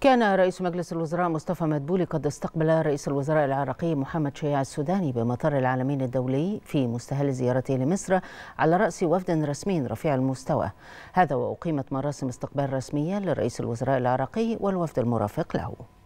كان رئيس مجلس الوزراء مصطفى مدبولي قد استقبل رئيس الوزراء العراقي محمد شيع السوداني بمطار العالمين الدولي في مستهل زيارته لمصر على رأس وفد رسمي رفيع المستوى هذا وأقيمت مراسم استقبال رسمية لرئيس الوزراء العراقي والوفد المرافق له